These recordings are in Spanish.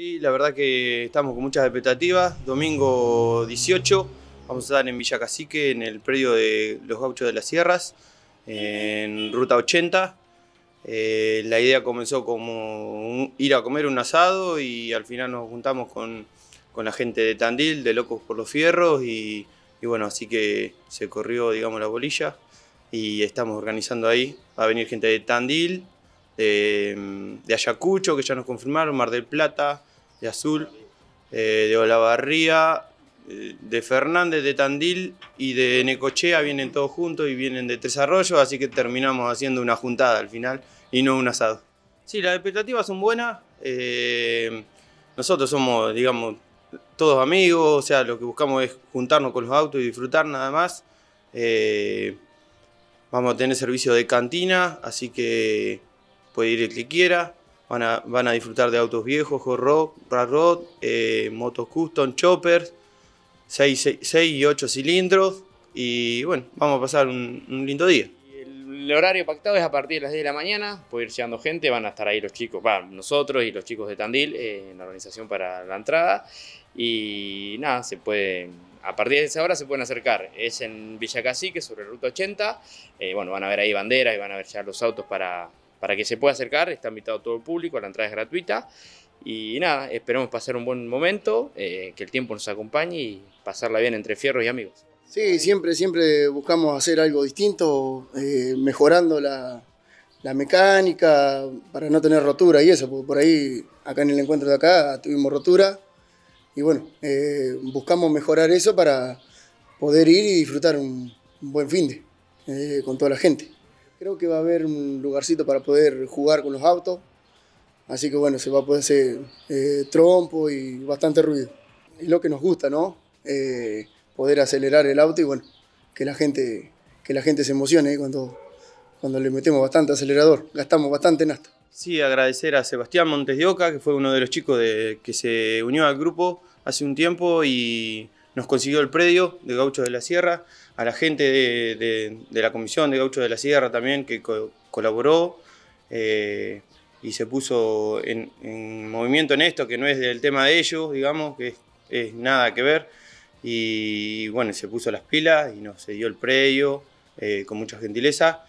Sí, la verdad que estamos con muchas expectativas. Domingo 18 vamos a estar en Villa Cacique, en el predio de los Gauchos de las Sierras, en Ruta 80. Eh, la idea comenzó como ir a comer un asado y al final nos juntamos con, la gente de Tandil, de Locos por los Fierros y, bueno, así que se corrió, digamos, la bolilla y estamos organizando ahí. Va a venir gente de Tandil, de, Ayacucho, que ya nos confirmaron, Mar del Plata, de Azul, eh, de Olavarría, eh, de Fernández, de Tandil y de Necochea vienen todos juntos y vienen de Tres Arroyos, así que terminamos haciendo una juntada al final y no un asado. Sí, las expectativas son buenas. Eh, nosotros somos, digamos, todos amigos, o sea, lo que buscamos es juntarnos con los autos y disfrutar nada más. vamos a tener servicio de cantina, así que puede ir el que quiera. Van a, van a disfrutar de autos viejos, hot rod, rod eh, motos custom, choppers, 6, y 8 cilindros. Y bueno, vamos a pasar un, lindo día. El horario pactado es a partir de las 10 de la mañana, puede ir llegando gente, van a estar ahí los chicos, nosotros y los chicos de Tandil eh, en la organización para la entrada. Y nada, se puede, a partir de esa hora se pueden acercar. Es en Villa Cacique, sobre la ruta 80. Eh, bueno, van a ver ahí banderas y van a ver ya los autos para, para que se pueda acercar, está invitado todo el público, la entrada es gratuita. Y nada, esperemos pasar un buen momento, eh, que el tiempo nos acompañe y pasarla bien entre fierros y amigos. Sí, siempre, siempre buscamos hacer algo distinto, eh, mejorando la, mecánica para no tener rotura y eso, por ahí, acá en el encuentro de acá, tuvimos rotura. Y bueno, eh, buscamos mejorar eso para poder ir y disfrutar un, buen fin de, con toda la gente. Creo que va a haber un lugarcito para poder jugar con los autos. Así que bueno, se va a poder hacer eh, trompo y bastante ruido. Y lo que nos gusta, ¿no? Eh, poder acelerar el auto y bueno, que la gente, que la gente se emocione ¿eh? cuando, cuando le metemos bastante acelerador, gastamos bastante en Sí, agradecer a Sebastián Montes de Oca, que fue uno de los chicos de, que se unió al grupo hace un tiempo y nos consiguió el predio de Gaucho de la Sierra, a la gente de, la comisión de Gaucho de la Sierra también que colaboró eh, y se puso en, movimiento en esto, que no es del tema de ellos, digamos, que es, nada que ver. Y, bueno, se puso las pilas y nos dio el predio eh, con mucha gentileza.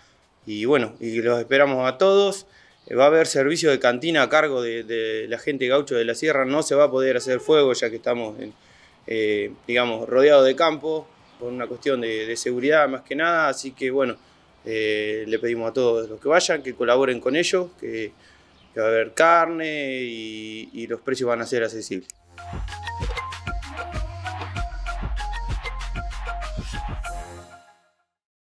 Y bueno, y los esperamos a todos. Eh, va a haber servicio de cantina a cargo de, de, la gente gaucho de la sierra. No se va a poder hacer fuego ya que estamos en, eh, digamos, rodeado de campo, por una cuestión de, seguridad más que nada, así que bueno, eh, le pedimos a todos los que vayan que colaboren con ellos, que, va a haber carne y los precios van a ser accesibles.